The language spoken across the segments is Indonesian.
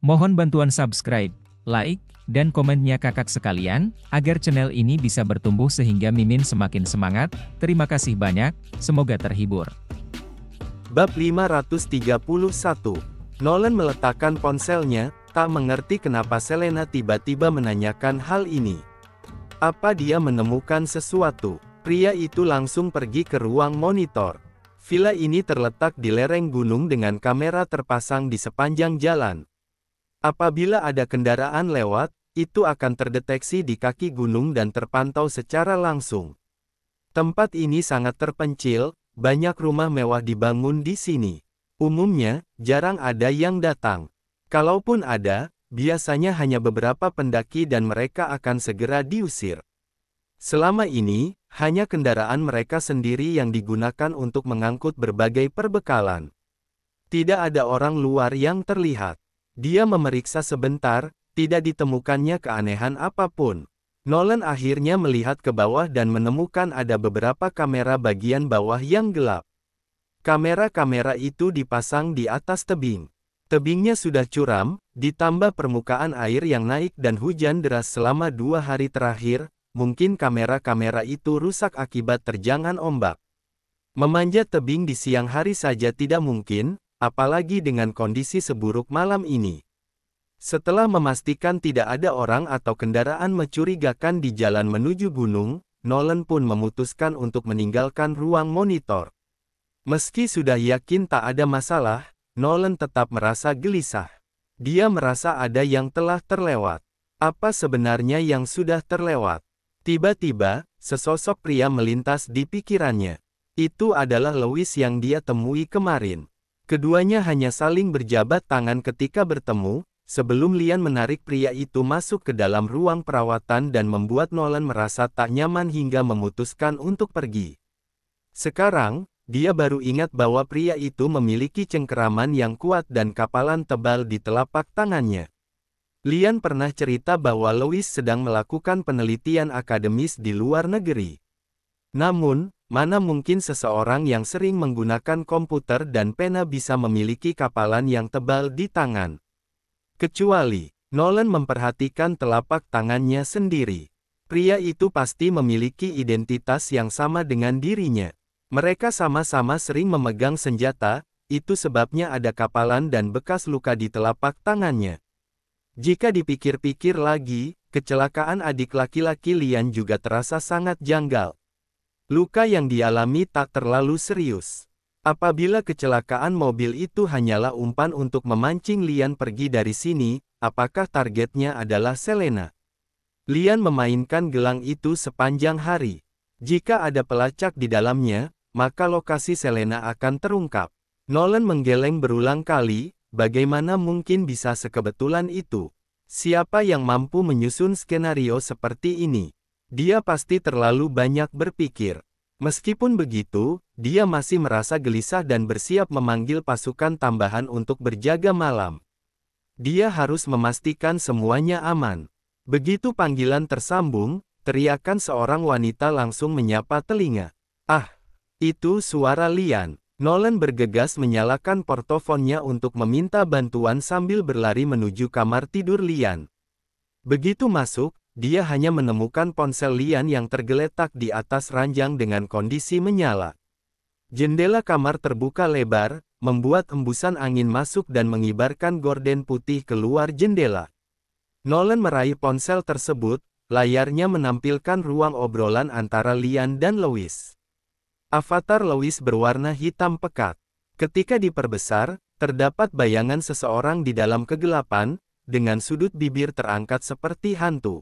Mohon bantuan subscribe, like, dan komennya kakak sekalian, agar channel ini bisa bertumbuh sehingga Mimin semakin semangat. Terima kasih banyak, semoga terhibur. Bab 531 Nolan meletakkan ponselnya, tak mengerti kenapa Selena tiba-tiba menanyakan hal ini. Apa dia menemukan sesuatu? Pria itu langsung pergi ke ruang monitor. Villa ini terletak di lereng gunung dengan kamera terpasang di sepanjang jalan. Apabila ada kendaraan lewat, itu akan terdeteksi di kaki gunung dan terpantau secara langsung. Tempat ini sangat terpencil, banyak rumah mewah dibangun di sini. Umumnya, jarang ada yang datang. Kalaupun ada, biasanya hanya beberapa pendaki dan mereka akan segera diusir. Selama ini, hanya kendaraan mereka sendiri yang digunakan untuk mengangkut berbagai perbekalan. Tidak ada orang luar yang terlihat. Dia memeriksa sebentar, tidak ditemukannya keanehan apapun. Nolan akhirnya melihat ke bawah dan menemukan ada beberapa kamera bagian bawah yang gelap. Kamera-kamera itu dipasang di atas tebing. Tebingnya sudah curam, ditambah permukaan air yang naik dan hujan deras selama dua hari terakhir, mungkin kamera-kamera itu rusak akibat terjangan ombak. Memanjat tebing di siang hari saja tidak mungkin, apalagi dengan kondisi seburuk malam ini. Setelah memastikan tidak ada orang atau kendaraan mencurigakan di jalan menuju gunung, Nolan pun memutuskan untuk meninggalkan ruang monitor. Meski sudah yakin tak ada masalah, Nolan tetap merasa gelisah. Dia merasa ada yang telah terlewat. Apa sebenarnya yang sudah terlewat? Tiba-tiba, sesosok pria melintas di pikirannya. Itu adalah Louis yang dia temui kemarin. Keduanya hanya saling berjabat tangan ketika bertemu, sebelum Lian menarik pria itu masuk ke dalam ruang perawatan dan membuat Nolan merasa tak nyaman hingga memutuskan untuk pergi. Sekarang, dia baru ingat bahwa pria itu memiliki cengkeraman yang kuat dan kapalan tebal di telapak tangannya. Lian pernah cerita bahwa Louis sedang melakukan penelitian akademis di luar negeri. Namun, Mana mungkin seseorang yang sering menggunakan komputer dan pena bisa memiliki kapalan yang tebal di tangan? Kecuali, Nolan memperhatikan telapak tangannya sendiri. Pria itu pasti memiliki identitas yang sama dengan dirinya. Mereka sama-sama sering memegang senjata, itu sebabnya ada kapalan dan bekas luka di telapak tangannya. Jika dipikir-pikir lagi, kecelakaan adik laki-laki Lian juga terasa sangat janggal. Luka yang dialami tak terlalu serius. Apabila kecelakaan mobil itu hanyalah umpan untuk memancing Lian pergi dari sini, apakah targetnya adalah Selena? Lian memainkan gelang itu sepanjang hari. Jika ada pelacak di dalamnya, maka lokasi Selena akan terungkap. Nolan menggeleng berulang kali, bagaimana mungkin bisa sekebetulan itu? Siapa yang mampu menyusun skenario seperti ini? Dia pasti terlalu banyak berpikir. Meskipun begitu, dia masih merasa gelisah dan bersiap memanggil pasukan tambahan untuk berjaga malam. Dia harus memastikan semuanya aman. Begitu panggilan tersambung, teriakan seorang wanita langsung menyapa telinga. Ah, itu suara Lian. Nolan bergegas menyalakan portofonnya untuk meminta bantuan sambil berlari menuju kamar tidur Lian. Begitu masuk, dia hanya menemukan ponsel Lian yang tergeletak di atas ranjang dengan kondisi menyala. Jendela kamar terbuka lebar, membuat embusan angin masuk dan mengibarkan gorden putih keluar jendela. Nolan meraih ponsel tersebut, layarnya menampilkan ruang obrolan antara Lian dan Lois. Avatar Lois berwarna hitam pekat. Ketika diperbesar, terdapat bayangan seseorang di dalam kegelapan, dengan sudut bibir terangkat seperti hantu.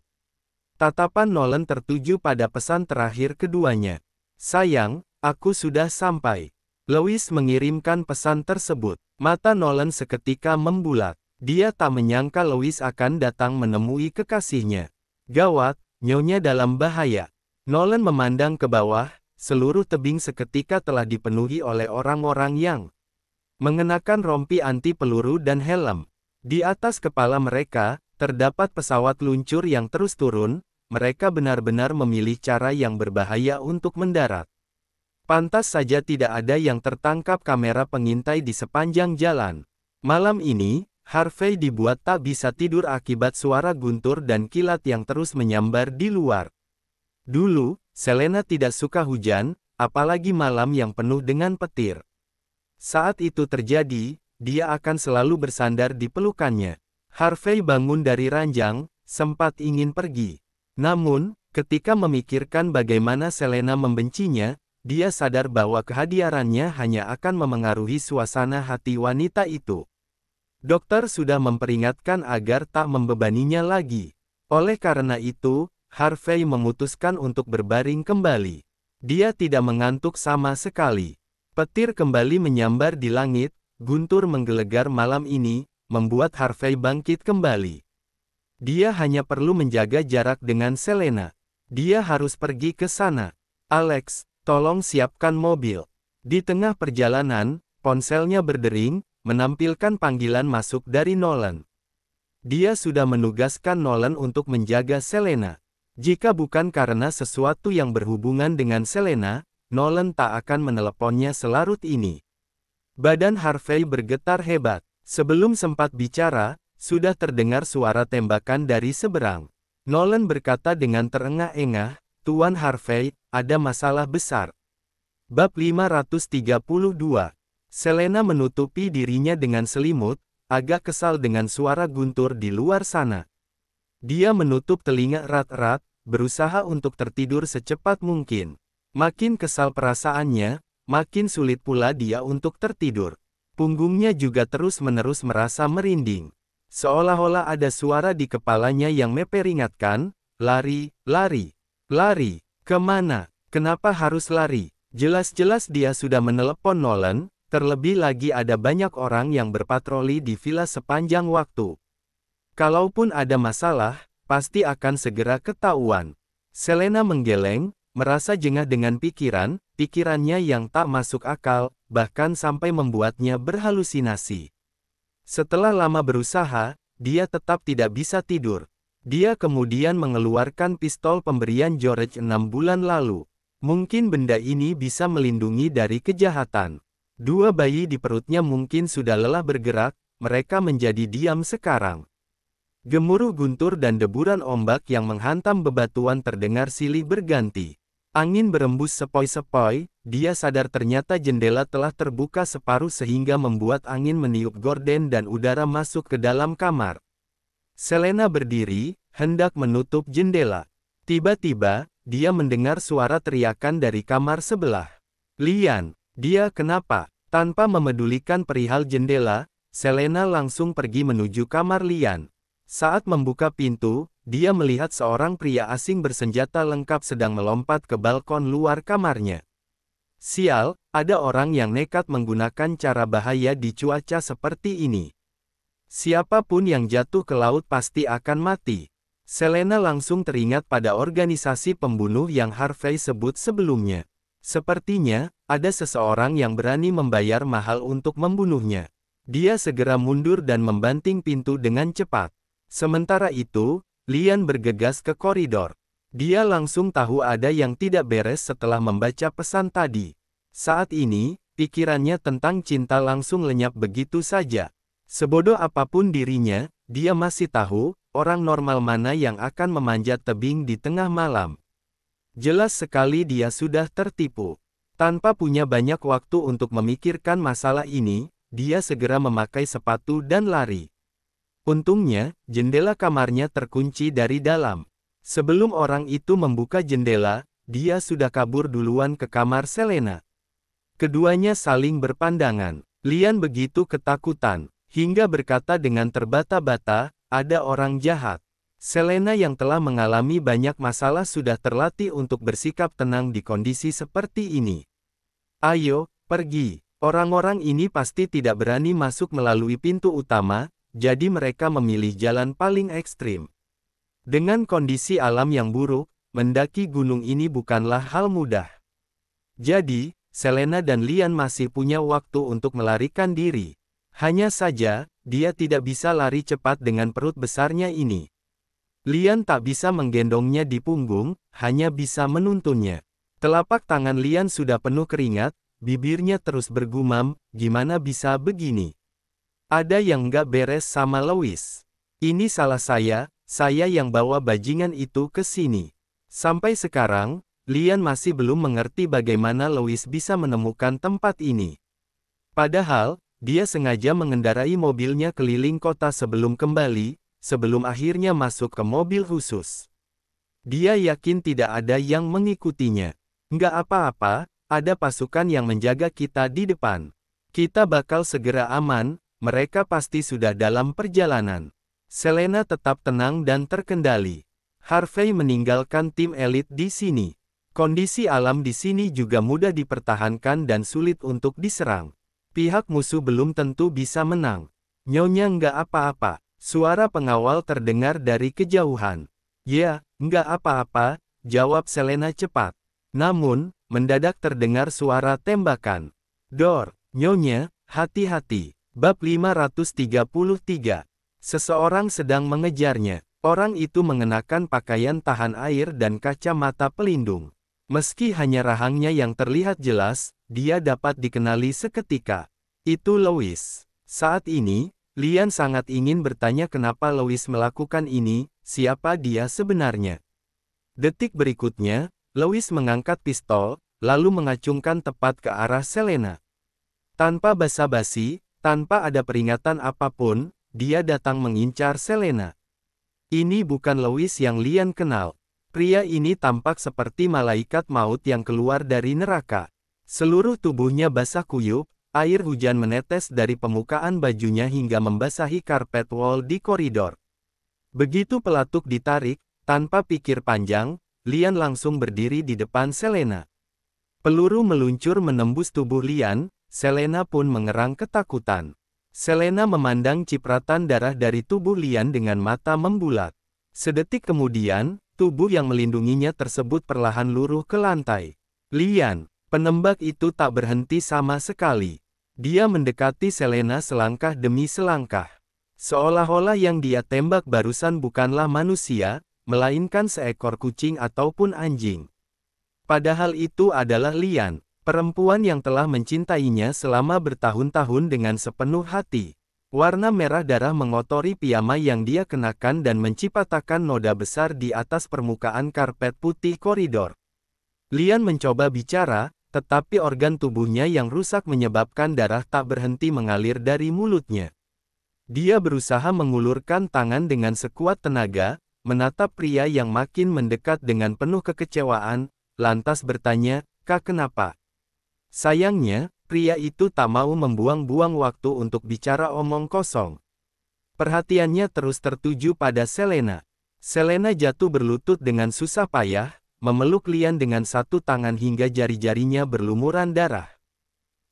Tatapan Nolan tertuju pada pesan terakhir keduanya. Sayang, aku sudah sampai. Lois mengirimkan pesan tersebut. Mata Nolan seketika membulat. Dia tak menyangka Lois akan datang menemui kekasihnya. Gawat, nyonya dalam bahaya. Nolan memandang ke bawah, seluruh tebing seketika telah dipenuhi oleh orang-orang yang mengenakan rompi anti peluru dan helm. Di atas kepala mereka, terdapat pesawat luncur yang terus turun, mereka benar-benar memilih cara yang berbahaya untuk mendarat. Pantas saja tidak ada yang tertangkap kamera pengintai di sepanjang jalan. Malam ini, Harvey dibuat tak bisa tidur akibat suara guntur dan kilat yang terus menyambar di luar. Dulu, Selena tidak suka hujan, apalagi malam yang penuh dengan petir. Saat itu terjadi, dia akan selalu bersandar di pelukannya. Harvey bangun dari ranjang, sempat ingin pergi. Namun, ketika memikirkan bagaimana Selena membencinya, dia sadar bahwa kehadirannya hanya akan memengaruhi suasana hati wanita itu. Dokter sudah memperingatkan agar tak membebaninya lagi. Oleh karena itu, Harvey memutuskan untuk berbaring kembali. Dia tidak mengantuk sama sekali. Petir kembali menyambar di langit, guntur menggelegar malam ini, membuat Harvey bangkit kembali. Dia hanya perlu menjaga jarak dengan Selena. Dia harus pergi ke sana. Alex, tolong siapkan mobil. Di tengah perjalanan, ponselnya berdering, menampilkan panggilan masuk dari Nolan. Dia sudah menugaskan Nolan untuk menjaga Selena. Jika bukan karena sesuatu yang berhubungan dengan Selena, Nolan tak akan meneleponnya selarut ini. Badan Harvey bergetar hebat. Sebelum sempat bicara, sudah terdengar suara tembakan dari seberang. Nolan berkata dengan terengah-engah, Tuan Harvey, ada masalah besar. Bab 532 Selena menutupi dirinya dengan selimut, agak kesal dengan suara guntur di luar sana. Dia menutup telinga erat-erat, berusaha untuk tertidur secepat mungkin. Makin kesal perasaannya, makin sulit pula dia untuk tertidur. Punggungnya juga terus-menerus merasa merinding. Seolah-olah ada suara di kepalanya yang meperingatkan, lari, lari, lari, kemana, kenapa harus lari? Jelas-jelas dia sudah menelepon Nolan, terlebih lagi ada banyak orang yang berpatroli di villa sepanjang waktu. Kalaupun ada masalah, pasti akan segera ketahuan. Selena menggeleng, merasa jengah dengan pikiran, pikirannya yang tak masuk akal, bahkan sampai membuatnya berhalusinasi. Setelah lama berusaha, dia tetap tidak bisa tidur. Dia kemudian mengeluarkan pistol pemberian George enam bulan lalu. Mungkin benda ini bisa melindungi dari kejahatan. Dua bayi di perutnya mungkin sudah lelah bergerak, mereka menjadi diam sekarang. Gemuruh guntur dan deburan ombak yang menghantam bebatuan terdengar silih berganti. Angin berembus sepoi-sepoi, dia sadar ternyata jendela telah terbuka separuh sehingga membuat angin meniup gorden dan udara masuk ke dalam kamar. Selena berdiri, hendak menutup jendela. Tiba-tiba, dia mendengar suara teriakan dari kamar sebelah. Lian, dia kenapa? Tanpa memedulikan perihal jendela, Selena langsung pergi menuju kamar Lian. Saat membuka pintu, dia melihat seorang pria asing bersenjata lengkap sedang melompat ke balkon luar kamarnya. Sial, ada orang yang nekat menggunakan cara bahaya di cuaca seperti ini. Siapapun yang jatuh ke laut pasti akan mati. Selena langsung teringat pada organisasi pembunuh yang Harvey sebut sebelumnya. Sepertinya, ada seseorang yang berani membayar mahal untuk membunuhnya. Dia segera mundur dan membanting pintu dengan cepat. Sementara itu, Lian bergegas ke koridor. Dia langsung tahu ada yang tidak beres setelah membaca pesan tadi. Saat ini, pikirannya tentang cinta langsung lenyap begitu saja. Sebodoh apapun dirinya, dia masih tahu, orang normal mana yang akan memanjat tebing di tengah malam. Jelas sekali dia sudah tertipu. Tanpa punya banyak waktu untuk memikirkan masalah ini, dia segera memakai sepatu dan lari. Untungnya, jendela kamarnya terkunci dari dalam. Sebelum orang itu membuka jendela, dia sudah kabur duluan ke kamar Selena. Keduanya saling berpandangan. Lian begitu ketakutan, hingga berkata dengan terbata-bata, ada orang jahat. Selena yang telah mengalami banyak masalah sudah terlatih untuk bersikap tenang di kondisi seperti ini. Ayo, pergi. Orang-orang ini pasti tidak berani masuk melalui pintu utama, jadi mereka memilih jalan paling ekstrim. Dengan kondisi alam yang buruk, mendaki gunung ini bukanlah hal mudah. Jadi, Selena dan Lian masih punya waktu untuk melarikan diri. Hanya saja, dia tidak bisa lari cepat dengan perut besarnya ini. Lian tak bisa menggendongnya di punggung, hanya bisa menuntunnya. Telapak tangan Lian sudah penuh keringat, bibirnya terus bergumam, gimana bisa begini? Ada yang gak beres sama Lewis. Ini salah saya, saya yang bawa bajingan itu ke sini. Sampai sekarang, Lian masih belum mengerti bagaimana Lewis bisa menemukan tempat ini. Padahal, dia sengaja mengendarai mobilnya keliling kota sebelum kembali, sebelum akhirnya masuk ke mobil khusus. Dia yakin tidak ada yang mengikutinya. Nggak apa-apa, ada pasukan yang menjaga kita di depan. Kita bakal segera aman, mereka pasti sudah dalam perjalanan. Selena tetap tenang dan terkendali. Harvey meninggalkan tim elit di sini. Kondisi alam di sini juga mudah dipertahankan dan sulit untuk diserang. Pihak musuh belum tentu bisa menang. Nyonya nggak apa-apa. Suara pengawal terdengar dari kejauhan. Ya, nggak apa-apa, jawab Selena cepat. Namun, mendadak terdengar suara tembakan. Dor, nyonya, hati-hati. Bab 533. Seseorang sedang mengejarnya. Orang itu mengenakan pakaian tahan air dan kacamata pelindung. Meski hanya rahangnya yang terlihat jelas, dia dapat dikenali seketika. Itu louis Saat ini, Lian sangat ingin bertanya kenapa louis melakukan ini, siapa dia sebenarnya. Detik berikutnya, louis mengangkat pistol, lalu mengacungkan tepat ke arah Selena. Tanpa basa-basi, tanpa ada peringatan apapun, dia datang mengincar Selena. Ini bukan Louis yang Lian kenal. Pria ini tampak seperti malaikat maut yang keluar dari neraka. Seluruh tubuhnya basah kuyup, air hujan menetes dari permukaan bajunya hingga membasahi karpet wall di koridor. Begitu pelatuk ditarik, tanpa pikir panjang, Lian langsung berdiri di depan Selena. Peluru meluncur menembus tubuh Lian, Selena pun mengerang ketakutan. Selena memandang cipratan darah dari tubuh Lian dengan mata membulat. Sedetik kemudian, tubuh yang melindunginya tersebut perlahan luruh ke lantai. Lian, penembak itu tak berhenti sama sekali. Dia mendekati Selena selangkah demi selangkah. Seolah-olah yang dia tembak barusan bukanlah manusia, melainkan seekor kucing ataupun anjing. Padahal itu adalah Lian, Perempuan yang telah mencintainya selama bertahun-tahun dengan sepenuh hati. Warna merah darah mengotori piyama yang dia kenakan dan menciptakan noda besar di atas permukaan karpet putih koridor. Lian mencoba bicara, tetapi organ tubuhnya yang rusak menyebabkan darah tak berhenti mengalir dari mulutnya. Dia berusaha mengulurkan tangan dengan sekuat tenaga, menatap pria yang makin mendekat dengan penuh kekecewaan, lantas bertanya, Kak kenapa? Sayangnya, pria itu tak mau membuang-buang waktu untuk bicara omong kosong. Perhatiannya terus tertuju pada Selena. Selena jatuh berlutut dengan susah payah, memeluk Lian dengan satu tangan hingga jari-jarinya berlumuran darah.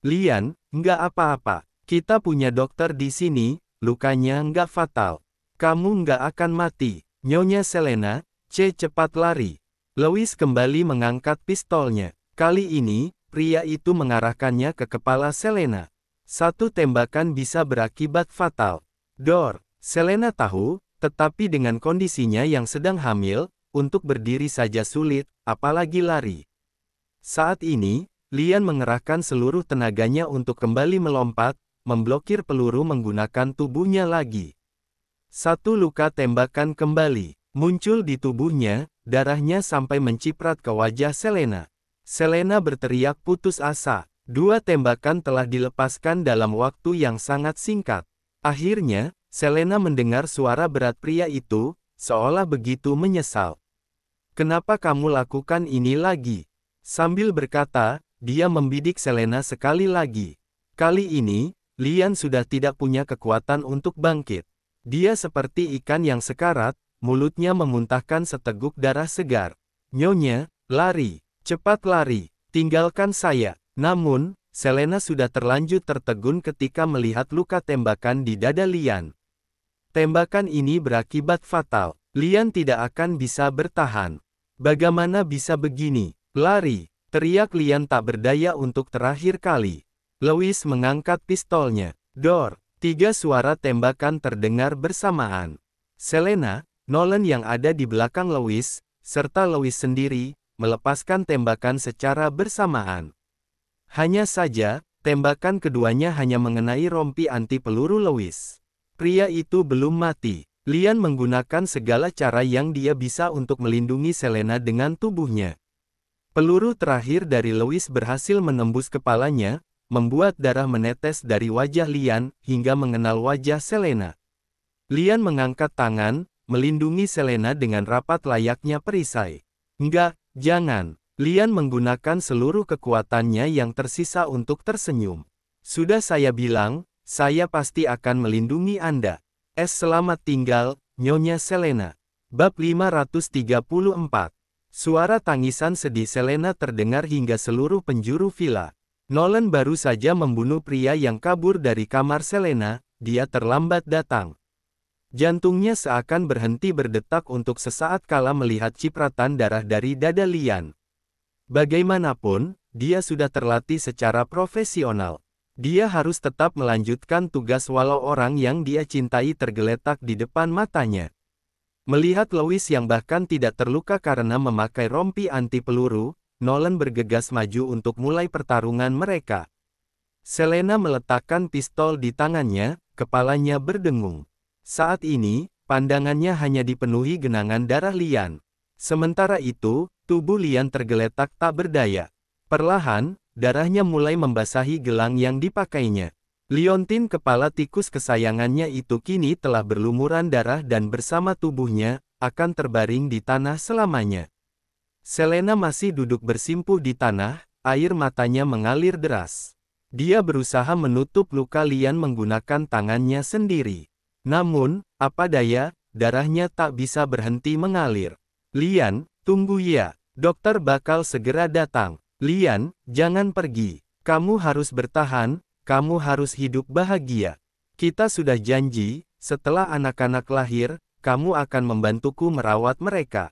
Lian, nggak apa-apa. Kita punya dokter di sini, lukanya nggak fatal. Kamu nggak akan mati. Nyonya Selena, C cepat lari. Louis kembali mengangkat pistolnya. Kali ini, pria itu mengarahkannya ke kepala Selena. Satu tembakan bisa berakibat fatal. Dor, Selena tahu, tetapi dengan kondisinya yang sedang hamil, untuk berdiri saja sulit, apalagi lari. Saat ini, Lian mengerahkan seluruh tenaganya untuk kembali melompat, memblokir peluru menggunakan tubuhnya lagi. Satu luka tembakan kembali, muncul di tubuhnya, darahnya sampai menciprat ke wajah Selena. Selena berteriak putus asa. Dua tembakan telah dilepaskan dalam waktu yang sangat singkat. Akhirnya, Selena mendengar suara berat pria itu, seolah begitu menyesal. Kenapa kamu lakukan ini lagi? Sambil berkata, dia membidik Selena sekali lagi. Kali ini, Lian sudah tidak punya kekuatan untuk bangkit. Dia seperti ikan yang sekarat, mulutnya memuntahkan seteguk darah segar. Nyonya, lari. Cepat lari, tinggalkan saya. Namun, Selena sudah terlanjur tertegun ketika melihat luka tembakan di dada Lian. Tembakan ini berakibat fatal. Lian tidak akan bisa bertahan. Bagaimana bisa begini? Lari, teriak Lian tak berdaya untuk terakhir kali. Louis mengangkat pistolnya. Dor, tiga suara tembakan terdengar bersamaan. Selena, Nolan yang ada di belakang Louis, serta Louis sendiri, melepaskan tembakan secara bersamaan. Hanya saja, tembakan keduanya hanya mengenai rompi anti peluru Lewis. Pria itu belum mati. Lian menggunakan segala cara yang dia bisa untuk melindungi Selena dengan tubuhnya. Peluru terakhir dari Lewis berhasil menembus kepalanya, membuat darah menetes dari wajah Lian hingga mengenal wajah Selena. Lian mengangkat tangan, melindungi Selena dengan rapat layaknya perisai. Enggak, Jangan. Lian menggunakan seluruh kekuatannya yang tersisa untuk tersenyum. Sudah saya bilang, saya pasti akan melindungi Anda. Es selamat tinggal, Nyonya Selena. Bab 534. Suara tangisan sedih Selena terdengar hingga seluruh penjuru villa. Nolan baru saja membunuh pria yang kabur dari kamar Selena, dia terlambat datang. Jantungnya seakan berhenti berdetak untuk sesaat kala melihat cipratan darah dari dada Lian. Bagaimanapun, dia sudah terlatih secara profesional. Dia harus tetap melanjutkan tugas walau orang yang dia cintai tergeletak di depan matanya. Melihat Louis yang bahkan tidak terluka karena memakai rompi anti peluru, Nolan bergegas maju untuk mulai pertarungan mereka. Selena meletakkan pistol di tangannya, kepalanya berdengung. Saat ini, pandangannya hanya dipenuhi genangan darah Lian. Sementara itu, tubuh Lian tergeletak tak berdaya. Perlahan, darahnya mulai membasahi gelang yang dipakainya. Liontin kepala tikus kesayangannya itu kini telah berlumuran darah dan bersama tubuhnya, akan terbaring di tanah selamanya. Selena masih duduk bersimpuh di tanah, air matanya mengalir deras. Dia berusaha menutup luka Lian menggunakan tangannya sendiri. Namun, apa daya, darahnya tak bisa berhenti mengalir. Lian, tunggu ya, dokter bakal segera datang. Lian, jangan pergi. Kamu harus bertahan, kamu harus hidup bahagia. Kita sudah janji, setelah anak-anak lahir, kamu akan membantuku merawat mereka.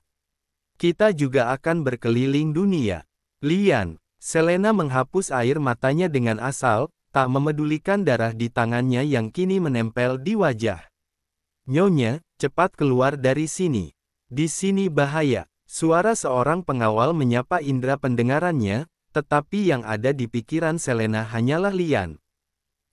Kita juga akan berkeliling dunia. Lian, Selena menghapus air matanya dengan asal, tak memedulikan darah di tangannya yang kini menempel di wajah. Nyonya, cepat keluar dari sini. Di sini bahaya. Suara seorang pengawal menyapa indera pendengarannya, tetapi yang ada di pikiran Selena hanyalah Lian.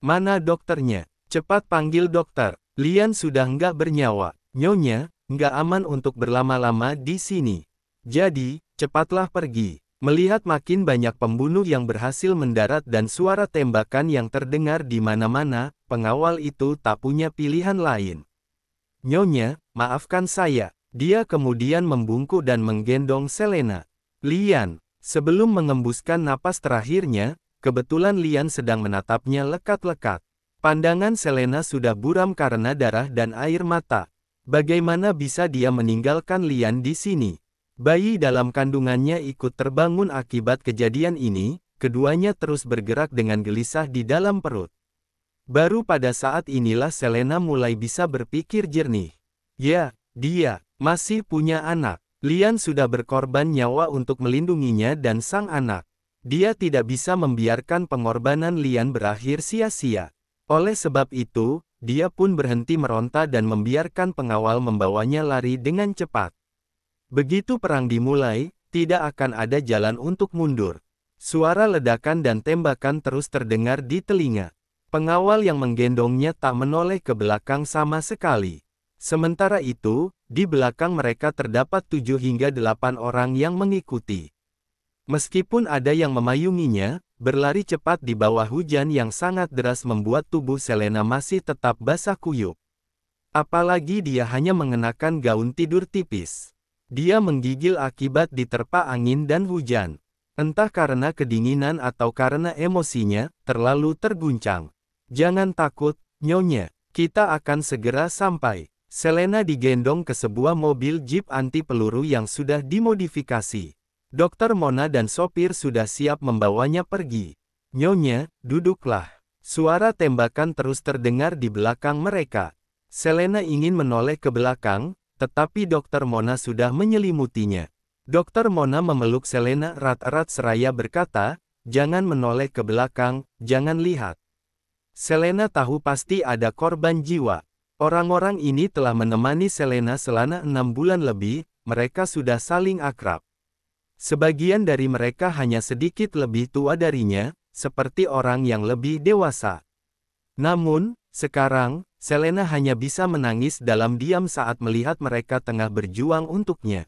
Mana dokternya? Cepat panggil dokter. Lian sudah nggak bernyawa. Nyonya, nggak aman untuk berlama-lama di sini. Jadi, cepatlah pergi. Melihat makin banyak pembunuh yang berhasil mendarat dan suara tembakan yang terdengar di mana-mana, pengawal itu tak punya pilihan lain. Nyonya, maafkan saya. Dia kemudian membungkuk dan menggendong Selena. Lian, sebelum mengembuskan napas terakhirnya, kebetulan Lian sedang menatapnya lekat-lekat. Pandangan Selena sudah buram karena darah dan air mata. Bagaimana bisa dia meninggalkan Lian di sini? Bayi dalam kandungannya ikut terbangun akibat kejadian ini, keduanya terus bergerak dengan gelisah di dalam perut. Baru pada saat inilah Selena mulai bisa berpikir jernih. Ya, dia, masih punya anak. Lian sudah berkorban nyawa untuk melindunginya dan sang anak. Dia tidak bisa membiarkan pengorbanan Lian berakhir sia-sia. Oleh sebab itu, dia pun berhenti meronta dan membiarkan pengawal membawanya lari dengan cepat. Begitu perang dimulai, tidak akan ada jalan untuk mundur. Suara ledakan dan tembakan terus terdengar di telinga. Pengawal yang menggendongnya tak menoleh ke belakang sama sekali. Sementara itu, di belakang mereka terdapat tujuh hingga delapan orang yang mengikuti. Meskipun ada yang memayunginya, berlari cepat di bawah hujan yang sangat deras membuat tubuh Selena masih tetap basah kuyup. Apalagi dia hanya mengenakan gaun tidur tipis. Dia menggigil akibat diterpa angin dan hujan. Entah karena kedinginan atau karena emosinya, terlalu terguncang. Jangan takut, Nyonya, kita akan segera sampai. Selena digendong ke sebuah mobil jeep anti peluru yang sudah dimodifikasi. Dokter Mona dan sopir sudah siap membawanya pergi. Nyonya, duduklah. Suara tembakan terus terdengar di belakang mereka. Selena ingin menoleh ke belakang, tetapi Dokter Mona sudah menyelimutinya. Dokter Mona memeluk Selena erat-erat seraya berkata, Jangan menoleh ke belakang, jangan lihat. Selena tahu pasti ada korban jiwa. Orang-orang ini telah menemani Selena selama enam bulan lebih, mereka sudah saling akrab. Sebagian dari mereka hanya sedikit lebih tua darinya, seperti orang yang lebih dewasa. Namun, sekarang, Selena hanya bisa menangis dalam diam saat melihat mereka tengah berjuang untuknya.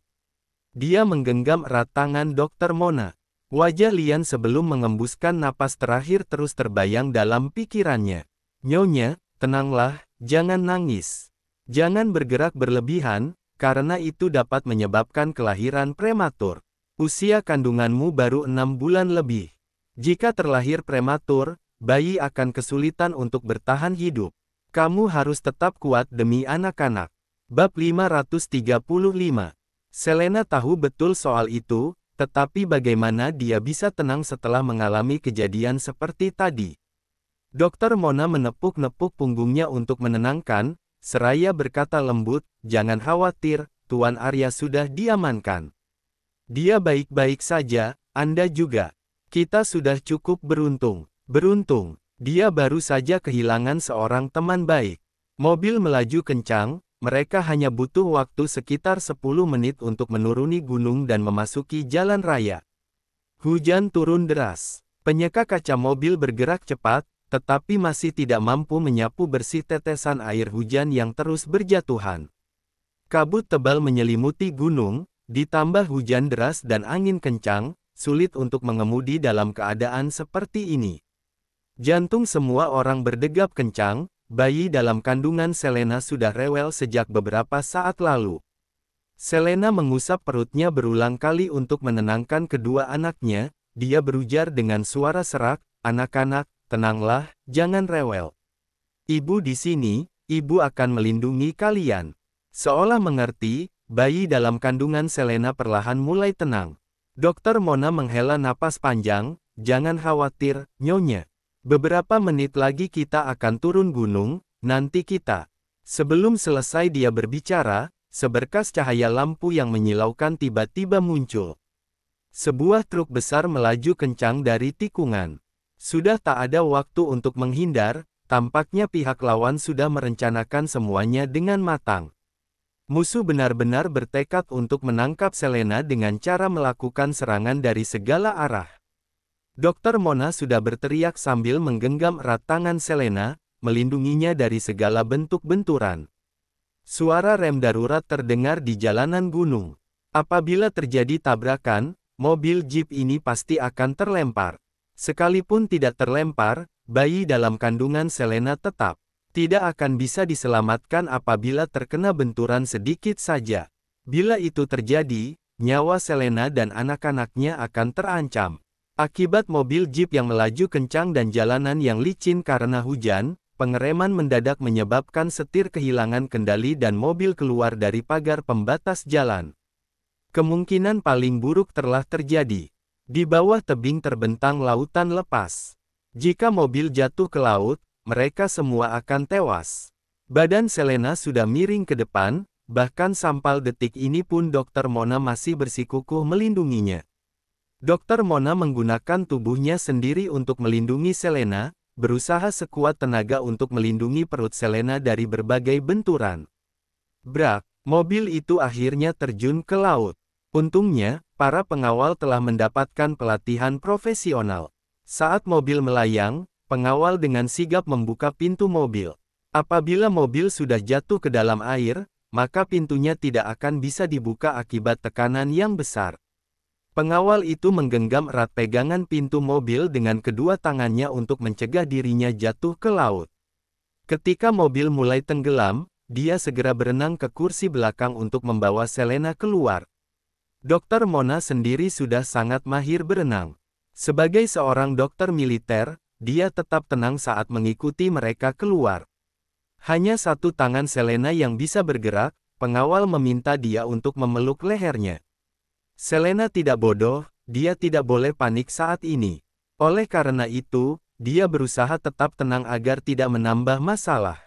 Dia menggenggam erat tangan Dr. Mona. Wajah Lian sebelum mengembuskan napas terakhir terus terbayang dalam pikirannya. Nyonya, tenanglah, jangan nangis. Jangan bergerak berlebihan, karena itu dapat menyebabkan kelahiran prematur. Usia kandunganmu baru enam bulan lebih. Jika terlahir prematur, bayi akan kesulitan untuk bertahan hidup. Kamu harus tetap kuat demi anak-anak. Bab 535 Selena tahu betul soal itu, tetapi bagaimana dia bisa tenang setelah mengalami kejadian seperti tadi? Dokter Mona menepuk-nepuk punggungnya untuk menenangkan, seraya berkata lembut, jangan khawatir, Tuan Arya sudah diamankan. Dia baik-baik saja, Anda juga. Kita sudah cukup beruntung. Beruntung, dia baru saja kehilangan seorang teman baik. Mobil melaju kencang, mereka hanya butuh waktu sekitar 10 menit untuk menuruni gunung dan memasuki jalan raya. Hujan turun deras. Penyeka kaca mobil bergerak cepat, tetapi masih tidak mampu menyapu bersih tetesan air hujan yang terus berjatuhan. Kabut tebal menyelimuti gunung, ditambah hujan deras dan angin kencang, sulit untuk mengemudi dalam keadaan seperti ini. Jantung semua orang berdegap kencang, Bayi dalam kandungan Selena sudah rewel sejak beberapa saat lalu. Selena mengusap perutnya berulang kali untuk menenangkan kedua anaknya, dia berujar dengan suara serak, anak-anak, tenanglah, jangan rewel. Ibu di sini, ibu akan melindungi kalian. Seolah mengerti, bayi dalam kandungan Selena perlahan mulai tenang. Dokter Mona menghela napas panjang, jangan khawatir, nyonya. Beberapa menit lagi kita akan turun gunung, nanti kita. Sebelum selesai dia berbicara, seberkas cahaya lampu yang menyilaukan tiba-tiba muncul. Sebuah truk besar melaju kencang dari tikungan. Sudah tak ada waktu untuk menghindar, tampaknya pihak lawan sudah merencanakan semuanya dengan matang. Musuh benar-benar bertekad untuk menangkap Selena dengan cara melakukan serangan dari segala arah. Dokter Mona sudah berteriak sambil menggenggam erat tangan Selena, melindunginya dari segala bentuk benturan. Suara rem darurat terdengar di jalanan gunung. Apabila terjadi tabrakan, mobil jeep ini pasti akan terlempar. Sekalipun tidak terlempar, bayi dalam kandungan Selena tetap tidak akan bisa diselamatkan apabila terkena benturan sedikit saja. Bila itu terjadi, nyawa Selena dan anak-anaknya akan terancam. Akibat mobil jeep yang melaju kencang dan jalanan yang licin karena hujan, pengereman mendadak menyebabkan setir kehilangan kendali dan mobil keluar dari pagar pembatas jalan. Kemungkinan paling buruk telah terjadi. Di bawah tebing terbentang lautan lepas. Jika mobil jatuh ke laut, mereka semua akan tewas. Badan Selena sudah miring ke depan, bahkan sampai detik ini pun Dokter Mona masih bersikukuh melindunginya. Dokter Mona menggunakan tubuhnya sendiri untuk melindungi Selena, berusaha sekuat tenaga untuk melindungi perut Selena dari berbagai benturan. Brak, mobil itu akhirnya terjun ke laut. Untungnya, para pengawal telah mendapatkan pelatihan profesional. Saat mobil melayang, pengawal dengan sigap membuka pintu mobil. Apabila mobil sudah jatuh ke dalam air, maka pintunya tidak akan bisa dibuka akibat tekanan yang besar. Pengawal itu menggenggam erat pegangan pintu mobil dengan kedua tangannya untuk mencegah dirinya jatuh ke laut. Ketika mobil mulai tenggelam, dia segera berenang ke kursi belakang untuk membawa Selena keluar. Dokter Mona sendiri sudah sangat mahir berenang. Sebagai seorang dokter militer, dia tetap tenang saat mengikuti mereka keluar. Hanya satu tangan Selena yang bisa bergerak, pengawal meminta dia untuk memeluk lehernya. Selena tidak bodoh, dia tidak boleh panik saat ini. Oleh karena itu, dia berusaha tetap tenang agar tidak menambah masalah.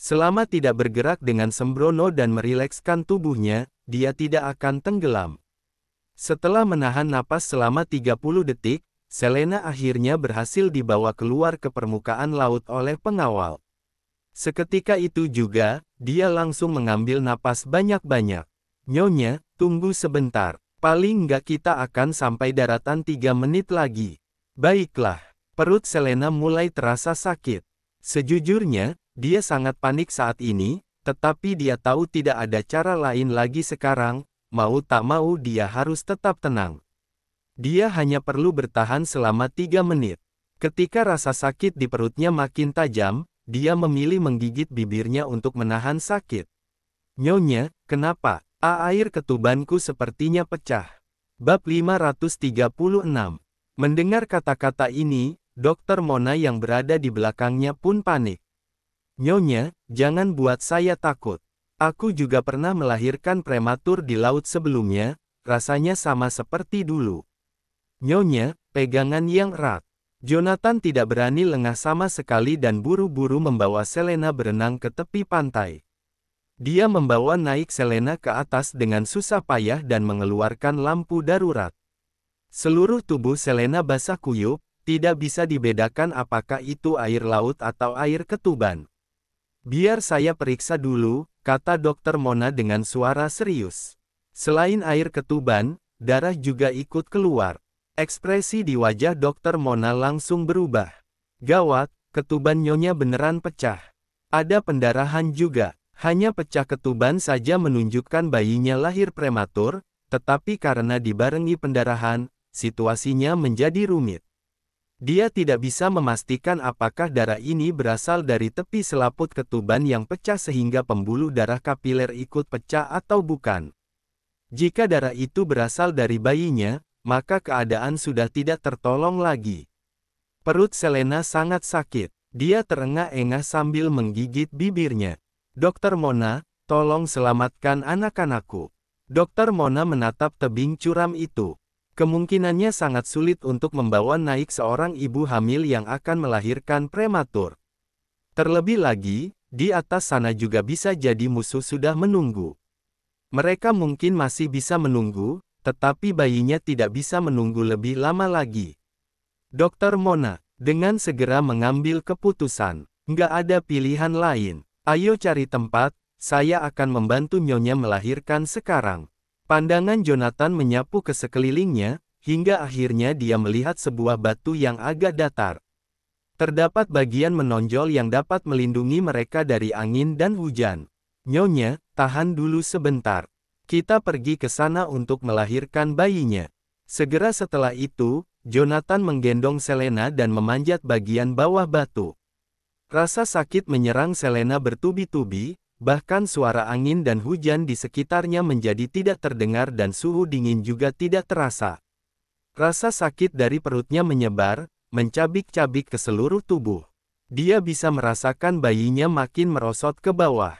Selama tidak bergerak dengan sembrono dan merilekskan tubuhnya, dia tidak akan tenggelam. Setelah menahan napas selama 30 detik, Selena akhirnya berhasil dibawa keluar ke permukaan laut oleh pengawal. Seketika itu juga, dia langsung mengambil napas banyak-banyak. Nyonya, tunggu sebentar. Paling nggak kita akan sampai daratan tiga menit lagi. Baiklah, perut Selena mulai terasa sakit. Sejujurnya, dia sangat panik saat ini, tetapi dia tahu tidak ada cara lain lagi sekarang, mau tak mau dia harus tetap tenang. Dia hanya perlu bertahan selama tiga menit. Ketika rasa sakit di perutnya makin tajam, dia memilih menggigit bibirnya untuk menahan sakit. Nyonya, kenapa? A air ketubanku sepertinya pecah. Bab 536. Mendengar kata-kata ini, Dokter Mona yang berada di belakangnya pun panik. Nyonya, jangan buat saya takut. Aku juga pernah melahirkan prematur di laut sebelumnya, rasanya sama seperti dulu. Nyonya, pegangan yang erat. Jonathan tidak berani lengah sama sekali dan buru-buru membawa Selena berenang ke tepi pantai. Dia membawa naik Selena ke atas dengan susah payah dan mengeluarkan lampu darurat. Seluruh tubuh Selena basah kuyup, tidak bisa dibedakan apakah itu air laut atau air ketuban. Biar saya periksa dulu, kata dokter Mona dengan suara serius. Selain air ketuban, darah juga ikut keluar. Ekspresi di wajah dokter Mona langsung berubah. Gawat, ketuban nyonya beneran pecah. Ada pendarahan juga. Hanya pecah ketuban saja menunjukkan bayinya lahir prematur, tetapi karena dibarengi pendarahan, situasinya menjadi rumit. Dia tidak bisa memastikan apakah darah ini berasal dari tepi selaput ketuban yang pecah sehingga pembuluh darah kapiler ikut pecah atau bukan. Jika darah itu berasal dari bayinya, maka keadaan sudah tidak tertolong lagi. Perut Selena sangat sakit. Dia terengah-engah sambil menggigit bibirnya. Dokter Mona, tolong selamatkan anak-anakku. Dokter Mona menatap tebing curam itu. Kemungkinannya sangat sulit untuk membawa naik seorang ibu hamil yang akan melahirkan prematur. Terlebih lagi, di atas sana juga bisa jadi musuh sudah menunggu. Mereka mungkin masih bisa menunggu, tetapi bayinya tidak bisa menunggu lebih lama lagi. Dokter Mona, dengan segera mengambil keputusan, nggak ada pilihan lain. Ayo cari tempat, saya akan membantu Nyonya melahirkan sekarang. Pandangan Jonathan menyapu ke sekelilingnya, hingga akhirnya dia melihat sebuah batu yang agak datar. Terdapat bagian menonjol yang dapat melindungi mereka dari angin dan hujan. Nyonya, tahan dulu sebentar. Kita pergi ke sana untuk melahirkan bayinya. Segera setelah itu, Jonathan menggendong Selena dan memanjat bagian bawah batu. Rasa sakit menyerang Selena bertubi-tubi, bahkan suara angin dan hujan di sekitarnya menjadi tidak terdengar dan suhu dingin juga tidak terasa. Rasa sakit dari perutnya menyebar, mencabik-cabik ke seluruh tubuh. Dia bisa merasakan bayinya makin merosot ke bawah.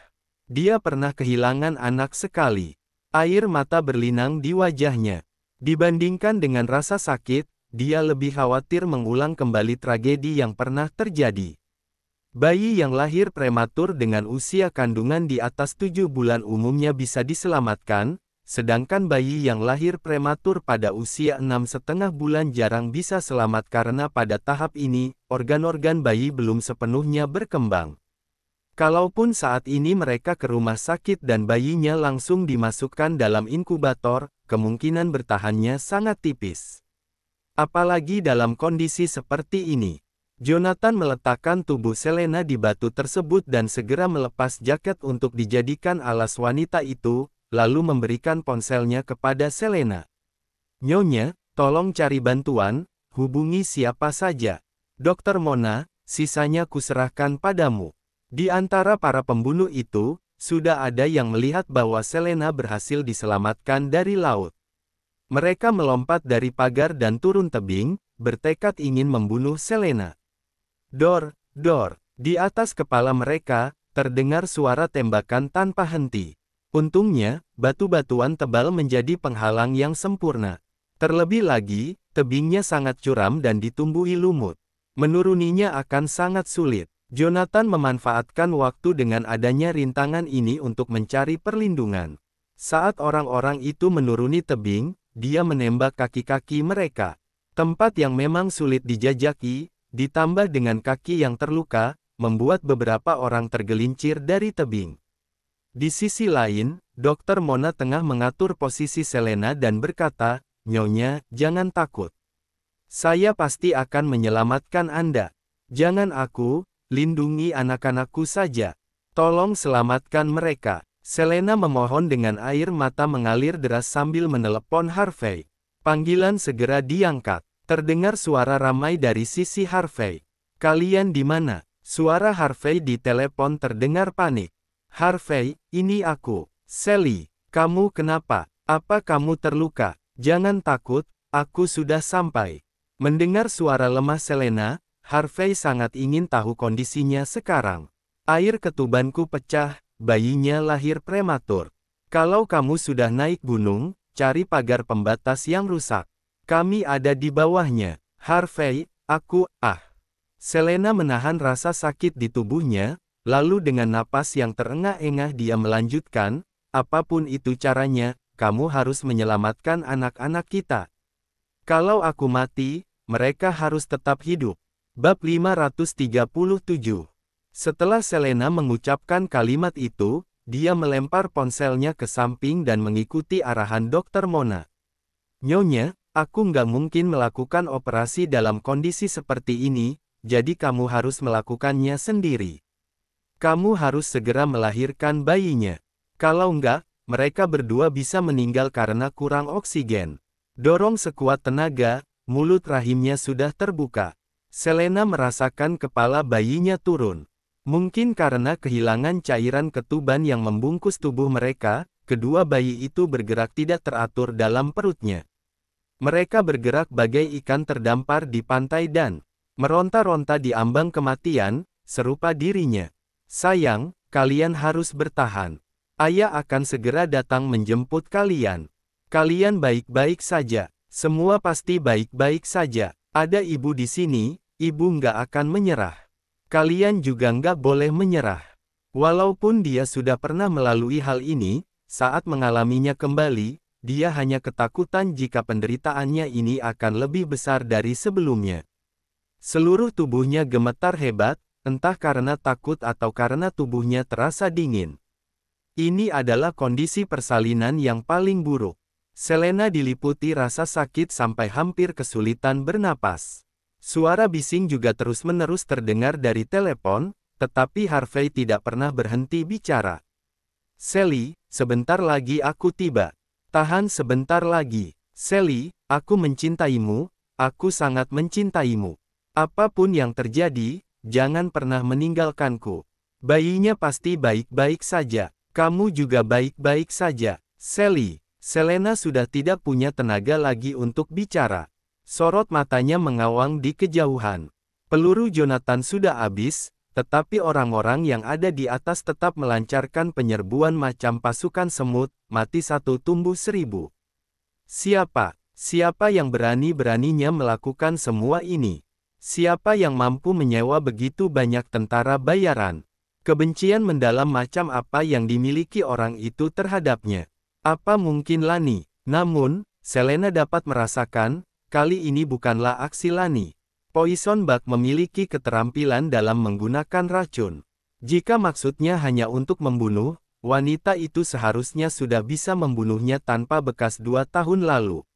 Dia pernah kehilangan anak sekali. Air mata berlinang di wajahnya. Dibandingkan dengan rasa sakit, dia lebih khawatir mengulang kembali tragedi yang pernah terjadi. Bayi yang lahir prematur dengan usia kandungan di atas 7 bulan umumnya bisa diselamatkan, sedangkan bayi yang lahir prematur pada usia enam setengah bulan jarang bisa selamat karena pada tahap ini, organ-organ bayi belum sepenuhnya berkembang. Kalaupun saat ini mereka ke rumah sakit dan bayinya langsung dimasukkan dalam inkubator, kemungkinan bertahannya sangat tipis. Apalagi dalam kondisi seperti ini. Jonathan meletakkan tubuh Selena di batu tersebut dan segera melepas jaket untuk dijadikan alas wanita itu, lalu memberikan ponselnya kepada Selena. Nyonya, tolong cari bantuan, hubungi siapa saja. Dokter Mona, sisanya kuserahkan padamu. Di antara para pembunuh itu, sudah ada yang melihat bahwa Selena berhasil diselamatkan dari laut. Mereka melompat dari pagar dan turun tebing, bertekad ingin membunuh Selena. Dor, dor, di atas kepala mereka, terdengar suara tembakan tanpa henti. Untungnya, batu-batuan tebal menjadi penghalang yang sempurna. Terlebih lagi, tebingnya sangat curam dan ditumbuhi lumut. Menuruninya akan sangat sulit. Jonathan memanfaatkan waktu dengan adanya rintangan ini untuk mencari perlindungan. Saat orang-orang itu menuruni tebing, dia menembak kaki-kaki mereka. Tempat yang memang sulit dijajaki, ditambah dengan kaki yang terluka, membuat beberapa orang tergelincir dari tebing. Di sisi lain, dokter Mona tengah mengatur posisi Selena dan berkata, Nyonya, jangan takut. Saya pasti akan menyelamatkan Anda. Jangan aku, lindungi anak-anakku saja. Tolong selamatkan mereka. Selena memohon dengan air mata mengalir deras sambil menelepon Harvey. Panggilan segera diangkat. Terdengar suara ramai dari sisi Harvey. Kalian di mana? Suara Harvey di telepon terdengar panik. Harvey, ini aku. Sally, kamu kenapa? Apa kamu terluka? Jangan takut, aku sudah sampai. Mendengar suara lemah Selena, Harvey sangat ingin tahu kondisinya sekarang. Air ketubanku pecah, bayinya lahir prematur. Kalau kamu sudah naik gunung, cari pagar pembatas yang rusak. Kami ada di bawahnya. Harvey, aku, ah. Selena menahan rasa sakit di tubuhnya, lalu dengan napas yang terengah-engah dia melanjutkan, apapun itu caranya, kamu harus menyelamatkan anak-anak kita. Kalau aku mati, mereka harus tetap hidup. Bab 537 Setelah Selena mengucapkan kalimat itu, dia melempar ponselnya ke samping dan mengikuti arahan Dokter Mona. Nyonya, Aku nggak mungkin melakukan operasi dalam kondisi seperti ini, jadi kamu harus melakukannya sendiri. Kamu harus segera melahirkan bayinya. Kalau nggak, mereka berdua bisa meninggal karena kurang oksigen. Dorong sekuat tenaga, mulut rahimnya sudah terbuka. Selena merasakan kepala bayinya turun. Mungkin karena kehilangan cairan ketuban yang membungkus tubuh mereka, kedua bayi itu bergerak tidak teratur dalam perutnya. Mereka bergerak bagai ikan terdampar di pantai dan meronta-ronta di ambang kematian, serupa dirinya. Sayang, kalian harus bertahan. Ayah akan segera datang menjemput kalian. Kalian baik-baik saja. Semua pasti baik-baik saja. Ada ibu di sini, ibu nggak akan menyerah. Kalian juga nggak boleh menyerah. Walaupun dia sudah pernah melalui hal ini, saat mengalaminya kembali, dia hanya ketakutan jika penderitaannya ini akan lebih besar dari sebelumnya. Seluruh tubuhnya gemetar hebat, entah karena takut atau karena tubuhnya terasa dingin. Ini adalah kondisi persalinan yang paling buruk. Selena diliputi rasa sakit sampai hampir kesulitan bernapas. Suara bising juga terus-menerus terdengar dari telepon, tetapi Harvey tidak pernah berhenti bicara. Sally, sebentar lagi aku tiba. Tahan sebentar lagi, Sally, aku mencintaimu, aku sangat mencintaimu. Apapun yang terjadi, jangan pernah meninggalkanku. Bayinya pasti baik-baik saja, kamu juga baik-baik saja. Sally, Selena sudah tidak punya tenaga lagi untuk bicara. Sorot matanya mengawang di kejauhan. Peluru Jonathan sudah habis, tetapi orang-orang yang ada di atas tetap melancarkan penyerbuan macam pasukan semut, mati satu tumbuh seribu. Siapa, siapa yang berani-beraninya melakukan semua ini? Siapa yang mampu menyewa begitu banyak tentara bayaran? Kebencian mendalam macam apa yang dimiliki orang itu terhadapnya? Apa mungkin Lani? Namun, Selena dapat merasakan, kali ini bukanlah aksi Lani. Poison Bug memiliki keterampilan dalam menggunakan racun. Jika maksudnya hanya untuk membunuh, wanita itu seharusnya sudah bisa membunuhnya tanpa bekas dua tahun lalu.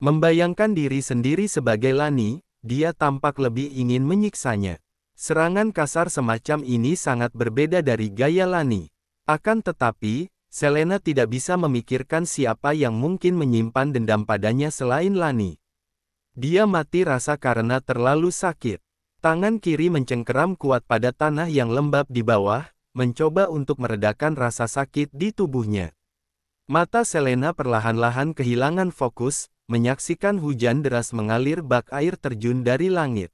Membayangkan diri sendiri sebagai Lani, dia tampak lebih ingin menyiksanya. Serangan kasar semacam ini sangat berbeda dari gaya Lani. Akan tetapi, Selena tidak bisa memikirkan siapa yang mungkin menyimpan dendam padanya selain Lani. Dia mati rasa karena terlalu sakit. Tangan kiri mencengkeram kuat pada tanah yang lembab di bawah, mencoba untuk meredakan rasa sakit di tubuhnya. Mata Selena perlahan-lahan kehilangan fokus, menyaksikan hujan deras mengalir bak air terjun dari langit.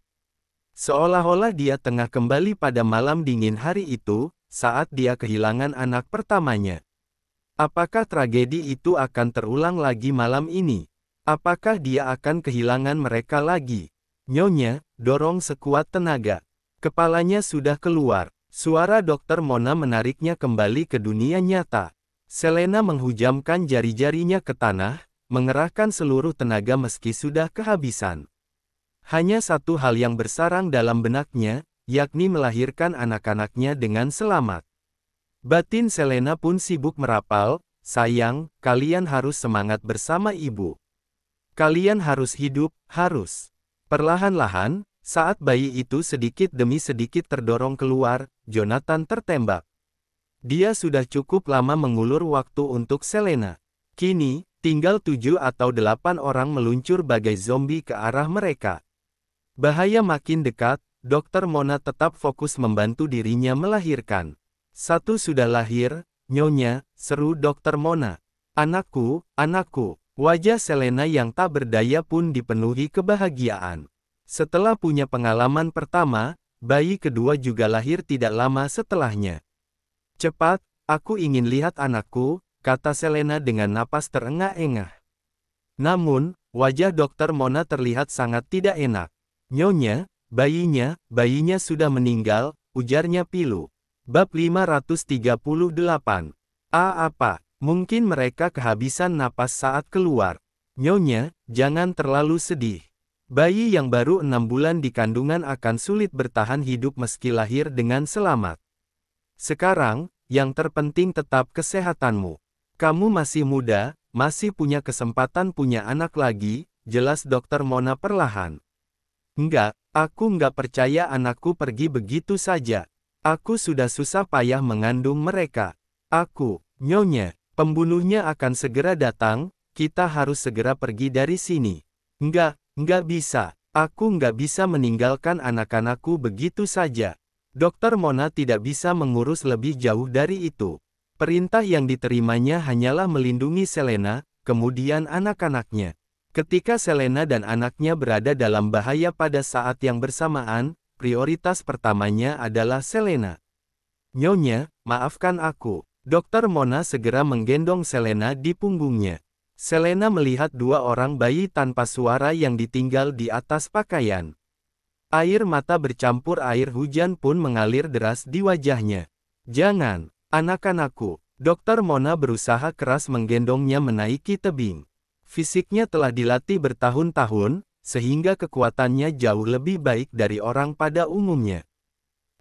Seolah-olah dia tengah kembali pada malam dingin hari itu, saat dia kehilangan anak pertamanya. Apakah tragedi itu akan terulang lagi malam ini? Apakah dia akan kehilangan mereka lagi? Nyonya, dorong sekuat tenaga. Kepalanya sudah keluar. Suara dokter Mona menariknya kembali ke dunia nyata. Selena menghujamkan jari-jarinya ke tanah, mengerahkan seluruh tenaga meski sudah kehabisan. Hanya satu hal yang bersarang dalam benaknya, yakni melahirkan anak-anaknya dengan selamat. Batin Selena pun sibuk merapal, sayang, kalian harus semangat bersama ibu. Kalian harus hidup, harus. Perlahan-lahan, saat bayi itu sedikit demi sedikit terdorong keluar, Jonathan tertembak. Dia sudah cukup lama mengulur waktu untuk Selena. Kini, tinggal tujuh atau delapan orang meluncur bagai zombie ke arah mereka. Bahaya makin dekat, Dokter Mona tetap fokus membantu dirinya melahirkan. Satu sudah lahir, nyonya, seru Dokter Mona. Anakku, anakku. Wajah Selena yang tak berdaya pun dipenuhi kebahagiaan. Setelah punya pengalaman pertama, bayi kedua juga lahir tidak lama setelahnya. Cepat, aku ingin lihat anakku, kata Selena dengan napas terengah-engah. Namun, wajah dokter Mona terlihat sangat tidak enak. Nyonya, bayinya, bayinya sudah meninggal, ujarnya Pilu. Bab 538. A apa? Mungkin mereka kehabisan napas saat keluar. Nyonya, jangan terlalu sedih. Bayi yang baru enam bulan di kandungan akan sulit bertahan hidup meski lahir dengan selamat. Sekarang, yang terpenting tetap kesehatanmu. Kamu masih muda, masih punya kesempatan punya anak lagi, jelas dokter Mona perlahan. Enggak, aku enggak percaya anakku pergi begitu saja. Aku sudah susah payah mengandung mereka. Aku, nyonya, Pembunuhnya akan segera datang, kita harus segera pergi dari sini. Enggak, enggak bisa. Aku enggak bisa meninggalkan anak-anakku begitu saja. Dokter Mona tidak bisa mengurus lebih jauh dari itu. Perintah yang diterimanya hanyalah melindungi Selena, kemudian anak-anaknya. Ketika Selena dan anaknya berada dalam bahaya pada saat yang bersamaan, prioritas pertamanya adalah Selena. Nyonya, maafkan aku. Dokter Mona segera menggendong Selena di punggungnya. Selena melihat dua orang bayi tanpa suara yang ditinggal di atas pakaian. Air mata bercampur air hujan pun mengalir deras di wajahnya. Jangan, anak-anakku. Dokter Mona berusaha keras menggendongnya menaiki tebing. Fisiknya telah dilatih bertahun-tahun, sehingga kekuatannya jauh lebih baik dari orang pada umumnya.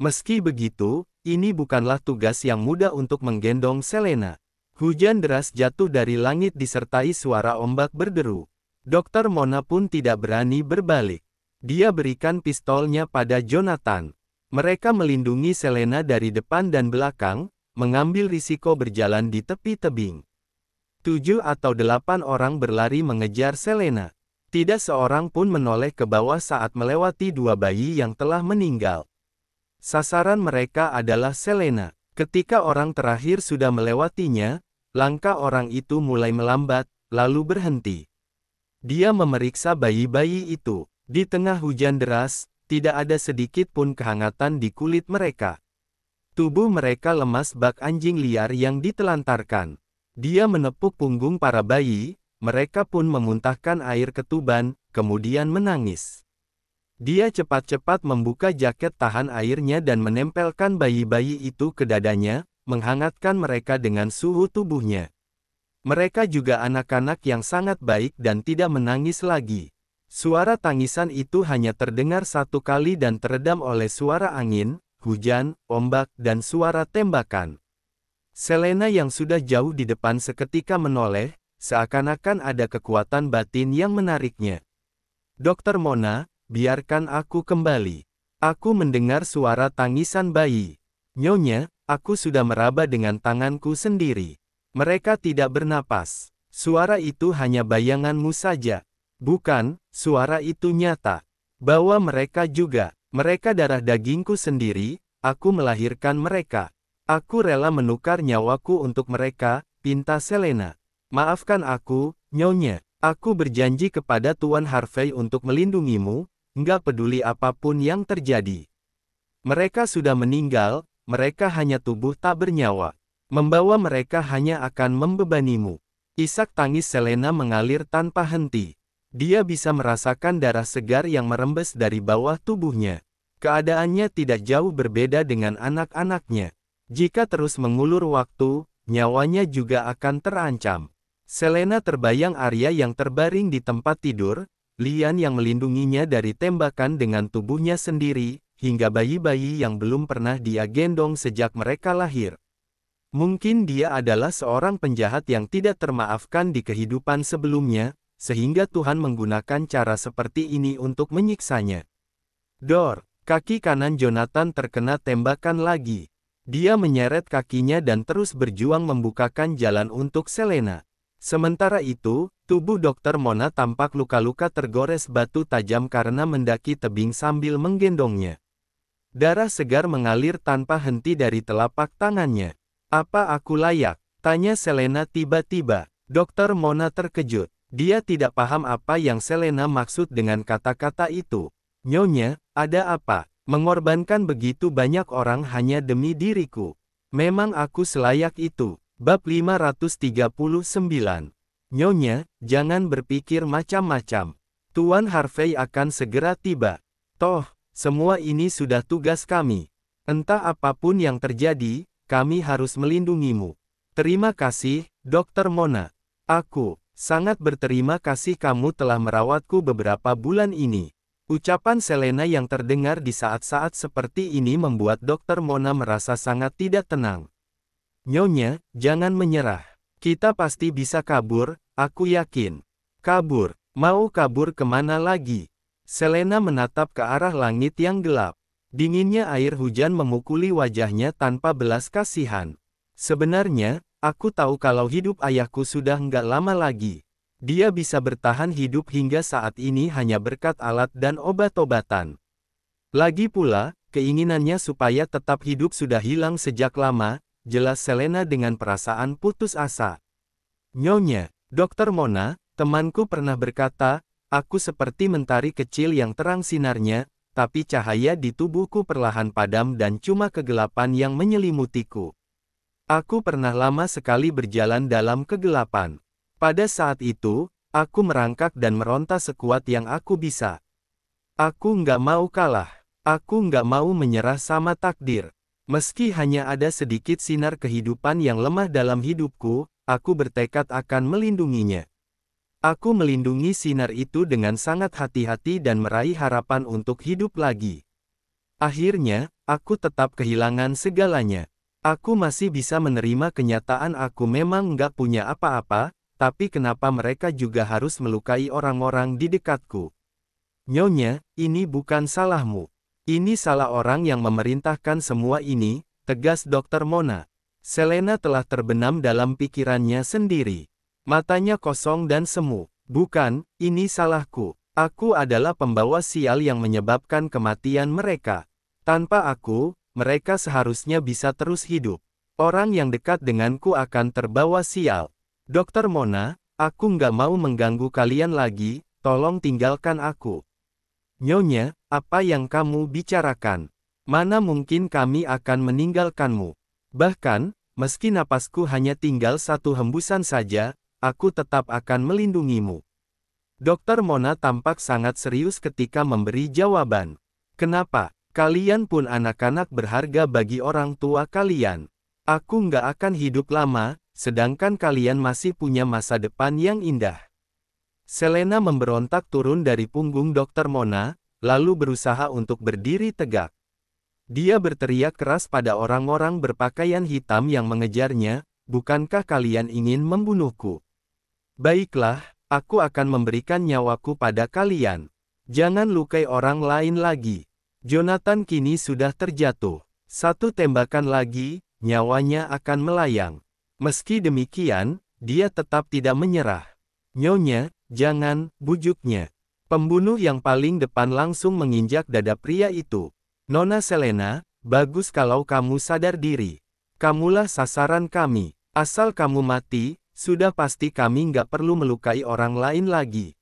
Meski begitu, ini bukanlah tugas yang mudah untuk menggendong Selena. Hujan deras jatuh dari langit disertai suara ombak berderu. Dokter Mona pun tidak berani berbalik. Dia berikan pistolnya pada Jonathan. Mereka melindungi Selena dari depan dan belakang, mengambil risiko berjalan di tepi tebing. Tujuh atau delapan orang berlari mengejar Selena. Tidak seorang pun menoleh ke bawah saat melewati dua bayi yang telah meninggal. Sasaran mereka adalah Selena. Ketika orang terakhir sudah melewatinya, langkah orang itu mulai melambat, lalu berhenti. Dia memeriksa bayi-bayi itu. Di tengah hujan deras, tidak ada sedikit pun kehangatan di kulit mereka. Tubuh mereka lemas bak anjing liar yang ditelantarkan. Dia menepuk punggung para bayi, mereka pun memuntahkan air ketuban, kemudian menangis. Dia cepat-cepat membuka jaket tahan airnya dan menempelkan bayi-bayi itu ke dadanya, menghangatkan mereka dengan suhu tubuhnya. Mereka juga anak-anak yang sangat baik dan tidak menangis lagi. Suara tangisan itu hanya terdengar satu kali dan teredam oleh suara angin, hujan, ombak, dan suara tembakan. Selena yang sudah jauh di depan seketika menoleh, seakan-akan ada kekuatan batin yang menariknya. Dokter Mona, biarkan aku kembali. Aku mendengar suara tangisan bayi. Nyonya, aku sudah meraba dengan tanganku sendiri. Mereka tidak bernapas. Suara itu hanya bayanganmu saja. Bukan, suara itu nyata. Bahwa mereka juga, mereka darah dagingku sendiri, aku melahirkan mereka. Aku rela menukar nyawaku untuk mereka, pinta Selena. Maafkan aku, Nyonya. Aku berjanji kepada Tuan Harvey untuk melindungimu, nggak peduli apapun yang terjadi. Mereka sudah meninggal, mereka hanya tubuh tak bernyawa. Membawa mereka hanya akan membebanimu. Isak tangis Selena mengalir tanpa henti. Dia bisa merasakan darah segar yang merembes dari bawah tubuhnya. Keadaannya tidak jauh berbeda dengan anak-anaknya. Jika terus mengulur waktu, nyawanya juga akan terancam. Selena terbayang Arya yang terbaring di tempat tidur, Lian yang melindunginya dari tembakan dengan tubuhnya sendiri, hingga bayi-bayi yang belum pernah dia gendong sejak mereka lahir. Mungkin dia adalah seorang penjahat yang tidak termaafkan di kehidupan sebelumnya, sehingga Tuhan menggunakan cara seperti ini untuk menyiksanya. Dor, kaki kanan Jonathan terkena tembakan lagi. Dia menyeret kakinya dan terus berjuang membukakan jalan untuk Selena. Sementara itu, Tubuh dokter Mona tampak luka-luka tergores batu tajam karena mendaki tebing sambil menggendongnya. Darah segar mengalir tanpa henti dari telapak tangannya. Apa aku layak? Tanya Selena tiba-tiba. Dokter Mona terkejut. Dia tidak paham apa yang Selena maksud dengan kata-kata itu. Nyonya, ada apa? Mengorbankan begitu banyak orang hanya demi diriku. Memang aku selayak itu. Bab 539 Nyonya, jangan berpikir macam-macam. Tuan Harvey akan segera tiba. Toh, semua ini sudah tugas kami. Entah apapun yang terjadi, kami harus melindungimu. Terima kasih, Dokter Mona. Aku sangat berterima kasih kamu telah merawatku beberapa bulan ini. Ucapan Selena yang terdengar di saat-saat seperti ini membuat Dokter Mona merasa sangat tidak tenang. Nyonya, jangan menyerah. Kita pasti bisa kabur, aku yakin. Kabur, mau kabur kemana lagi? Selena menatap ke arah langit yang gelap. Dinginnya air hujan memukuli wajahnya tanpa belas kasihan. Sebenarnya, aku tahu kalau hidup ayahku sudah nggak lama lagi. Dia bisa bertahan hidup hingga saat ini hanya berkat alat dan obat-obatan. Lagi pula, keinginannya supaya tetap hidup sudah hilang sejak lama, jelas Selena dengan perasaan putus asa. Nyonya, Dokter Mona, temanku pernah berkata, aku seperti mentari kecil yang terang sinarnya, tapi cahaya di tubuhku perlahan padam dan cuma kegelapan yang menyelimutiku. Aku pernah lama sekali berjalan dalam kegelapan. Pada saat itu, aku merangkak dan meronta sekuat yang aku bisa. Aku nggak mau kalah. Aku nggak mau menyerah sama takdir. Meski hanya ada sedikit sinar kehidupan yang lemah dalam hidupku, aku bertekad akan melindunginya. Aku melindungi sinar itu dengan sangat hati-hati dan meraih harapan untuk hidup lagi. Akhirnya, aku tetap kehilangan segalanya. Aku masih bisa menerima kenyataan aku memang nggak punya apa-apa, tapi kenapa mereka juga harus melukai orang-orang di dekatku? Nyonya, ini bukan salahmu. Ini salah orang yang memerintahkan semua ini, tegas Dr. Mona. Selena telah terbenam dalam pikirannya sendiri. Matanya kosong dan semu. Bukan, ini salahku. Aku adalah pembawa sial yang menyebabkan kematian mereka. Tanpa aku, mereka seharusnya bisa terus hidup. Orang yang dekat denganku akan terbawa sial. Dokter Mona, aku nggak mau mengganggu kalian lagi, tolong tinggalkan aku. Nyonya, apa yang kamu bicarakan? Mana mungkin kami akan meninggalkanmu? Bahkan, meski napasku hanya tinggal satu hembusan saja, aku tetap akan melindungimu. Dokter Mona tampak sangat serius ketika memberi jawaban. Kenapa? Kalian pun anak-anak berharga bagi orang tua kalian. Aku nggak akan hidup lama, sedangkan kalian masih punya masa depan yang indah. Selena memberontak turun dari punggung Dr. Mona, lalu berusaha untuk berdiri tegak. Dia berteriak keras pada orang-orang berpakaian hitam yang mengejarnya, bukankah kalian ingin membunuhku? Baiklah, aku akan memberikan nyawaku pada kalian. Jangan lukai orang lain lagi. Jonathan kini sudah terjatuh. Satu tembakan lagi, nyawanya akan melayang. Meski demikian, dia tetap tidak menyerah. Nyonya, Jangan, bujuknya. Pembunuh yang paling depan langsung menginjak dada pria itu. Nona Selena, bagus kalau kamu sadar diri. Kamulah sasaran kami. Asal kamu mati, sudah pasti kami nggak perlu melukai orang lain lagi.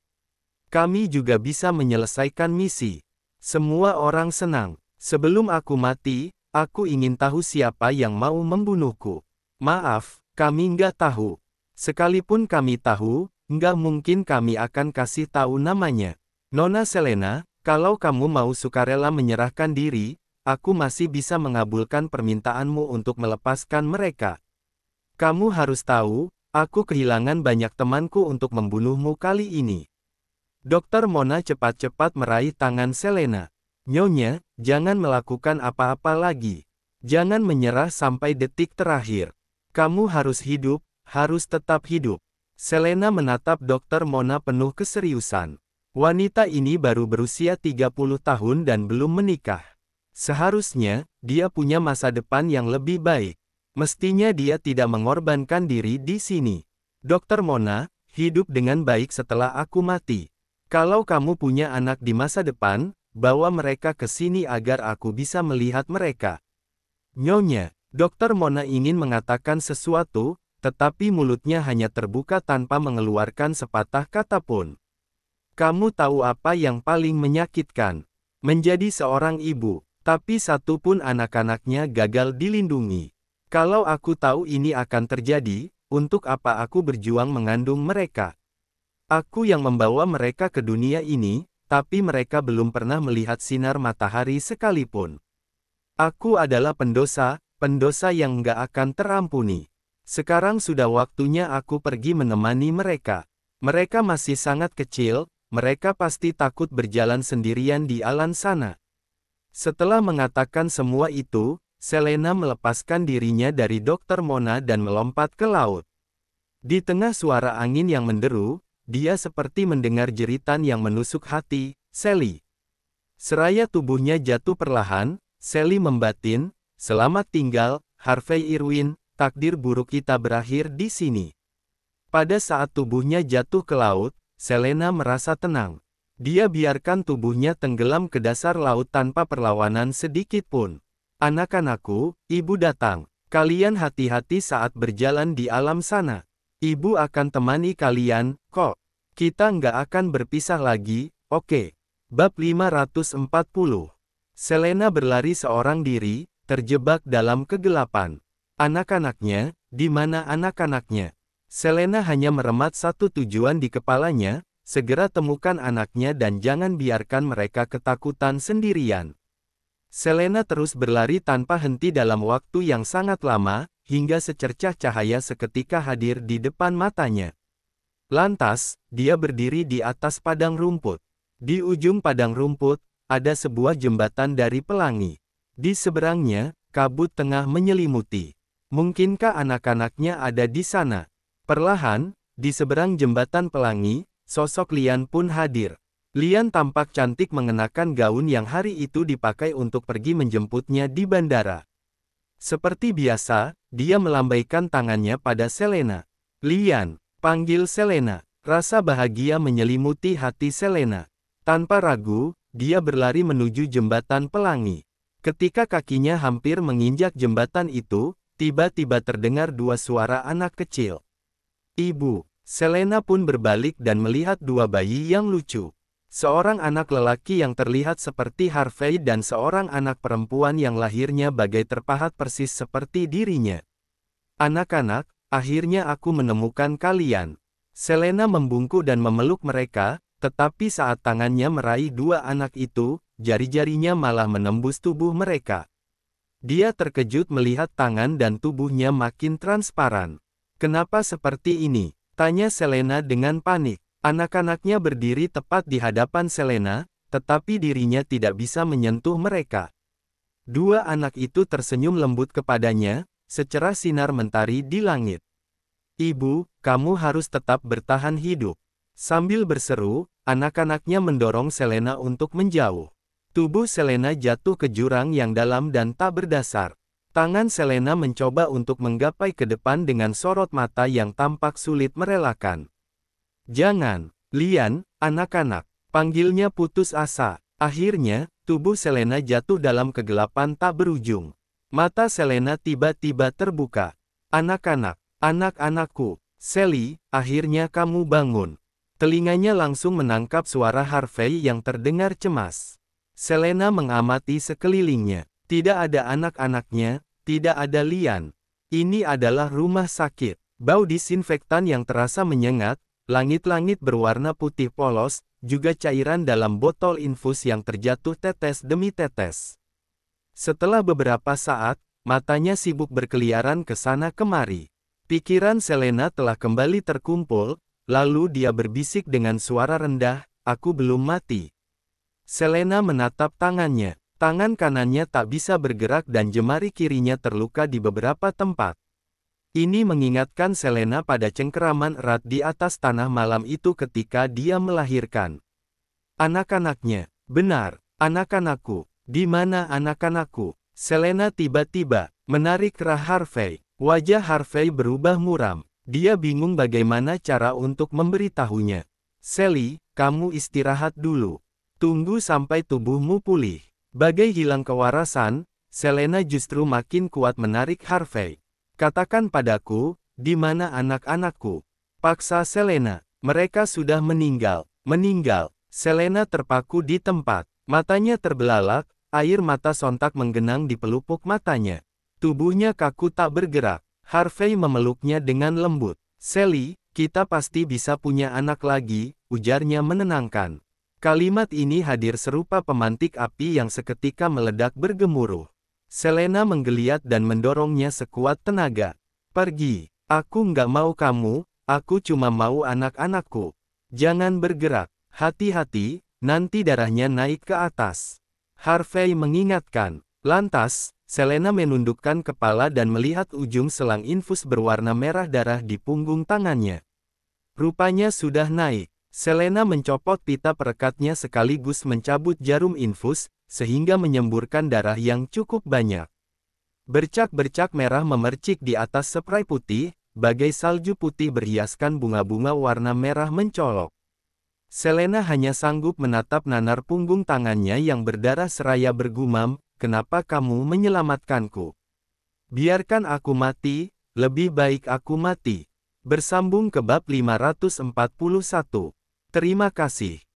Kami juga bisa menyelesaikan misi. Semua orang senang. Sebelum aku mati, aku ingin tahu siapa yang mau membunuhku. Maaf, kami nggak tahu. Sekalipun kami tahu, Nggak mungkin kami akan kasih tahu namanya. Nona Selena, kalau kamu mau sukarela menyerahkan diri, aku masih bisa mengabulkan permintaanmu untuk melepaskan mereka. Kamu harus tahu, aku kehilangan banyak temanku untuk membunuhmu kali ini. Dokter Mona cepat-cepat meraih tangan Selena. Nyonya, jangan melakukan apa-apa lagi. Jangan menyerah sampai detik terakhir. Kamu harus hidup, harus tetap hidup. Selena menatap Dokter Mona penuh keseriusan. Wanita ini baru berusia 30 tahun dan belum menikah. Seharusnya, dia punya masa depan yang lebih baik. Mestinya dia tidak mengorbankan diri di sini. Dokter Mona, hidup dengan baik setelah aku mati. Kalau kamu punya anak di masa depan, bawa mereka ke sini agar aku bisa melihat mereka. Nyonya, Dokter Mona ingin mengatakan sesuatu, tetapi mulutnya hanya terbuka tanpa mengeluarkan sepatah kata pun. Kamu tahu apa yang paling menyakitkan? Menjadi seorang ibu, tapi satu pun anak-anaknya gagal dilindungi. Kalau aku tahu ini akan terjadi, untuk apa aku berjuang mengandung mereka? Aku yang membawa mereka ke dunia ini, tapi mereka belum pernah melihat sinar matahari sekalipun. Aku adalah pendosa, pendosa yang nggak akan terampuni. Sekarang sudah waktunya aku pergi menemani mereka. Mereka masih sangat kecil, mereka pasti takut berjalan sendirian di alam sana. Setelah mengatakan semua itu, Selena melepaskan dirinya dari Dokter Mona dan melompat ke laut. Di tengah suara angin yang menderu, dia seperti mendengar jeritan yang menusuk hati, Sally. Seraya tubuhnya jatuh perlahan, Sally membatin, selamat tinggal, Harvey Irwin, takdir buruk kita berakhir di sini. Pada saat tubuhnya jatuh ke laut, Selena merasa tenang. Dia biarkan tubuhnya tenggelam ke dasar laut tanpa perlawanan sedikit pun. Anak-anakku, ibu datang. Kalian hati-hati saat berjalan di alam sana. Ibu akan temani kalian, kok. Kita nggak akan berpisah lagi, oke. Okay. Bab 540 Selena berlari seorang diri, terjebak dalam kegelapan. Anak-anaknya, di mana anak-anaknya? Selena hanya meremat satu tujuan di kepalanya, segera temukan anaknya dan jangan biarkan mereka ketakutan sendirian. Selena terus berlari tanpa henti dalam waktu yang sangat lama, hingga secercah cahaya seketika hadir di depan matanya. Lantas, dia berdiri di atas padang rumput. Di ujung padang rumput, ada sebuah jembatan dari pelangi. Di seberangnya, kabut tengah menyelimuti. Mungkinkah anak-anaknya ada di sana? Perlahan, di seberang jembatan pelangi, sosok Lian pun hadir. Lian tampak cantik mengenakan gaun yang hari itu dipakai untuk pergi menjemputnya di bandara. Seperti biasa, dia melambaikan tangannya pada Selena. Lian, panggil Selena. Rasa bahagia menyelimuti hati Selena. Tanpa ragu, dia berlari menuju jembatan pelangi. Ketika kakinya hampir menginjak jembatan itu, Tiba-tiba terdengar dua suara anak kecil. Ibu, Selena pun berbalik dan melihat dua bayi yang lucu. Seorang anak lelaki yang terlihat seperti Harvey dan seorang anak perempuan yang lahirnya bagai terpahat persis seperti dirinya. Anak-anak, akhirnya aku menemukan kalian. Selena membungkuk dan memeluk mereka, tetapi saat tangannya meraih dua anak itu, jari-jarinya malah menembus tubuh mereka. Dia terkejut melihat tangan dan tubuhnya makin transparan. Kenapa seperti ini? Tanya Selena dengan panik. Anak-anaknya berdiri tepat di hadapan Selena, tetapi dirinya tidak bisa menyentuh mereka. Dua anak itu tersenyum lembut kepadanya, secerah sinar mentari di langit. Ibu, kamu harus tetap bertahan hidup. Sambil berseru, anak-anaknya mendorong Selena untuk menjauh. Tubuh Selena jatuh ke jurang yang dalam dan tak berdasar. Tangan Selena mencoba untuk menggapai ke depan dengan sorot mata yang tampak sulit merelakan. Jangan, Lian, anak-anak, panggilnya putus asa. Akhirnya, tubuh Selena jatuh dalam kegelapan tak berujung. Mata Selena tiba-tiba terbuka. Anak-anak, anak-anakku, Sally, akhirnya kamu bangun. Telinganya langsung menangkap suara Harvey yang terdengar cemas. Selena mengamati sekelilingnya. Tidak ada anak-anaknya, tidak ada Lian. Ini adalah rumah sakit. Bau disinfektan yang terasa menyengat, langit-langit berwarna putih polos, juga cairan dalam botol infus yang terjatuh tetes demi tetes. Setelah beberapa saat, matanya sibuk berkeliaran ke sana kemari. Pikiran Selena telah kembali terkumpul, lalu dia berbisik dengan suara rendah, aku belum mati. Selena menatap tangannya. Tangan kanannya tak bisa bergerak dan jemari kirinya terluka di beberapa tempat. Ini mengingatkan Selena pada cengkeraman erat di atas tanah malam itu ketika dia melahirkan. Anak-anaknya, benar, anak-anakku, di mana anak-anakku? Selena tiba-tiba menarik rah Harvey. Wajah Harvey berubah muram. Dia bingung bagaimana cara untuk memberitahunya. Sally, kamu istirahat dulu. Tunggu sampai tubuhmu pulih. Bagai hilang kewarasan, Selena justru makin kuat menarik Harvey. Katakan padaku, di mana anak-anakku? Paksa Selena. Mereka sudah meninggal. Meninggal. Selena terpaku di tempat. Matanya terbelalak, air mata sontak menggenang di pelupuk matanya. Tubuhnya kaku tak bergerak. Harvey memeluknya dengan lembut. Sally, kita pasti bisa punya anak lagi, ujarnya menenangkan. Kalimat ini hadir serupa pemantik api yang seketika meledak bergemuruh. Selena menggeliat dan mendorongnya sekuat tenaga. Pergi, aku nggak mau kamu, aku cuma mau anak-anakku. Jangan bergerak, hati-hati, nanti darahnya naik ke atas. Harvey mengingatkan. Lantas, Selena menundukkan kepala dan melihat ujung selang infus berwarna merah darah di punggung tangannya. Rupanya sudah naik. Selena mencopot pita perekatnya sekaligus mencabut jarum infus, sehingga menyemburkan darah yang cukup banyak. Bercak-bercak merah memercik di atas spray putih, bagai salju putih berhiaskan bunga-bunga warna merah mencolok. Selena hanya sanggup menatap nanar punggung tangannya yang berdarah seraya bergumam, kenapa kamu menyelamatkanku? Biarkan aku mati, lebih baik aku mati. Bersambung ke bab 541. Terima kasih.